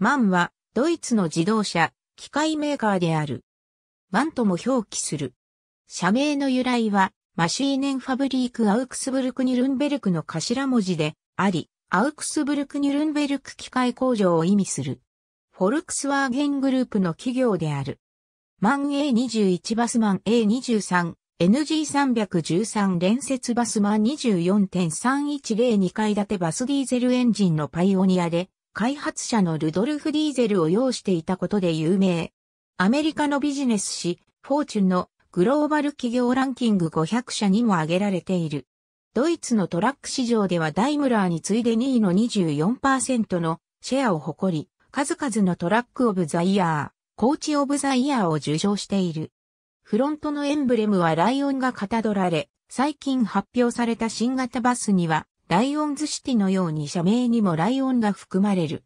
マンは、ドイツの自動車、機械メーカーである。マンとも表記する。社名の由来は、マシーネンファブリークアウクスブルクニュルンベルクの頭文字で、あり、アウクスブルクニュルンベルク機械工場を意味する。フォルクスワーゲングループの企業である。マン A21 バスマン A23、NG313 連接バスマン24.3102階建てバスディーゼルエンジンのパイオニアで、開発者のルドルフ・ディーゼルを要していたことで有名。アメリカのビジネス誌、フォーチュンのグローバル企業ランキング500社にも挙げられている。ドイツのトラック市場ではダイムラーに次いで2位の24%のシェアを誇り、数々のトラックオブザイヤー、コーチオブザイヤーを受賞している。フロントのエンブレムはライオンがかたどられ、最近発表された新型バスにはライオンズシティのように社名にもライオンが含まれる。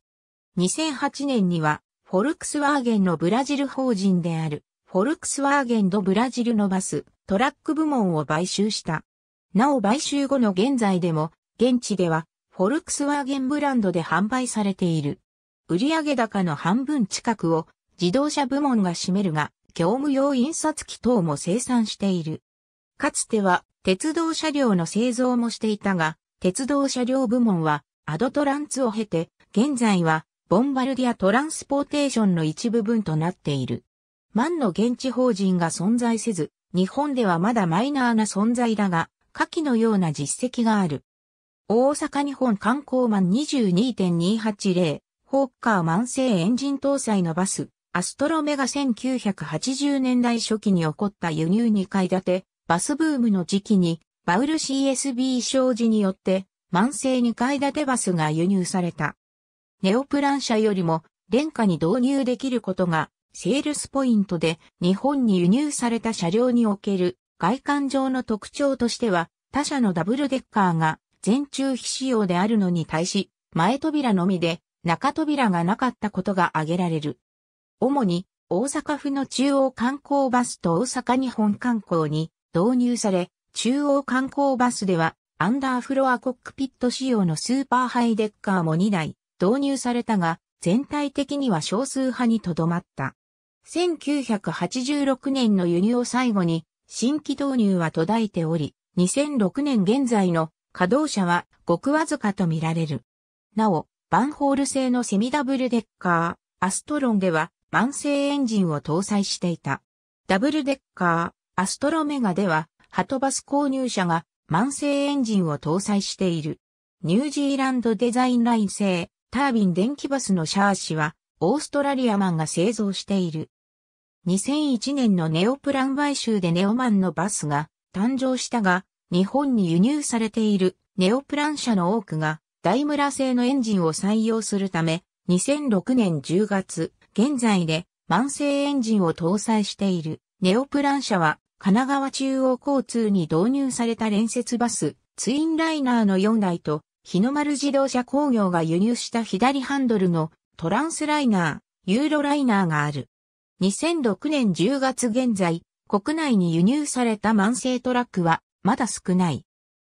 2008年には、フォルクスワーゲンのブラジル法人である、フォルクスワーゲンドブラジルのバス、トラック部門を買収した。なお買収後の現在でも、現地では、フォルクスワーゲンブランドで販売されている。売上高の半分近くを自動車部門が占めるが、業務用印刷機等も生産している。かつては鉄道車両の製造もしていたが、鉄道車両部門は、アドトランツを経て、現在は、ボンバルディア・トランスポーテーションの一部分となっている。万の現地法人が存在せず、日本ではまだマイナーな存在だが、下記のような実績がある。大阪日本観光マン22.280、ホーカー万世エンジン搭載のバス、アストロメガ1980年代初期に起こった輸入2階建て、バスブームの時期にバウル CSB 商事によって、慢性2階建てバスが輸入された。ネオプラン車よりも、廉価に導入できることが、セールスポイントで日本に輸入された車両における外観上の特徴としては、他社のダブルデッカーが全中非仕様であるのに対し、前扉のみで中扉がなかったことが挙げられる。主に大阪府の中央観光バスと大阪日本観光に導入され、中央観光バスでは、アンダーフロアコックピット仕様のスーパーハイデッカーも2台導入されたが、全体的には少数派にとどまった。1986年の輸入を最後に、新規導入は途絶えており、2006年現在の稼働者はごくわずかとみられる。なお、バンホール製のセミダブルデッカー、アストロンでは慢性エンジンを搭載していた。ダブルデッカー、アストロメガではハトバス購入者が慢性エンジンを搭載している。ニュージーランドデザインライン製タービン電気バスのシャーシはオーストラリアマンが製造している。2001年のネオプラン買収でネオマンのバスが誕生したが、日本に輸入されているネオプラン車の多くがダイムラ製のエンジンを採用するため、2006年10月、現在で慢性エンジンを搭載しているネオプラン車は神奈川中央交通に導入された連接バス、ツインライナーの4台と、日の丸自動車工業が輸入した左ハンドルのトランスライナー、ユーロライナーがある。2006年10月現在、国内に輸入された慢性トラックはまだ少ない。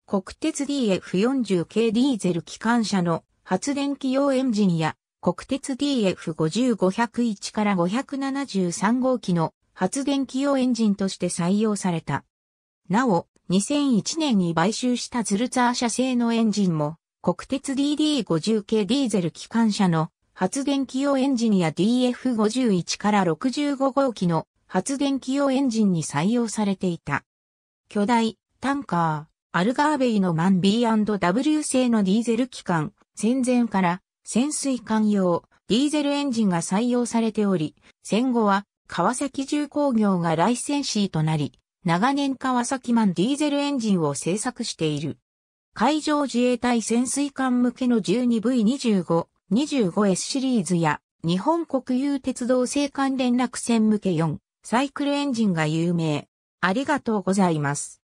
国鉄 DF40 系ディーゼル機関車の発電機用エンジンや国鉄 DF50501 から573号機の発電機用エンジンとして採用された。なお、2001年に買収したズルツァー社製のエンジンも、国鉄 DD50 系ディーゼル機関車の発電機用エンジンや DF51 から65号機の発電機用エンジンに採用されていた。巨大、タンカー、アルガーベイのマン B&W 製のディーゼル機関、戦前から潜水艦用、ディーゼルエンジンが採用されており、戦後は川崎重工業がライセンシーとなり、長年川崎マンディーゼルエンジンを製作している。海上自衛隊潜水艦向けの 12V25、25S シリーズや日本国有鉄道青函連絡船向け4、サイクルエンジンが有名。ありがとうございます。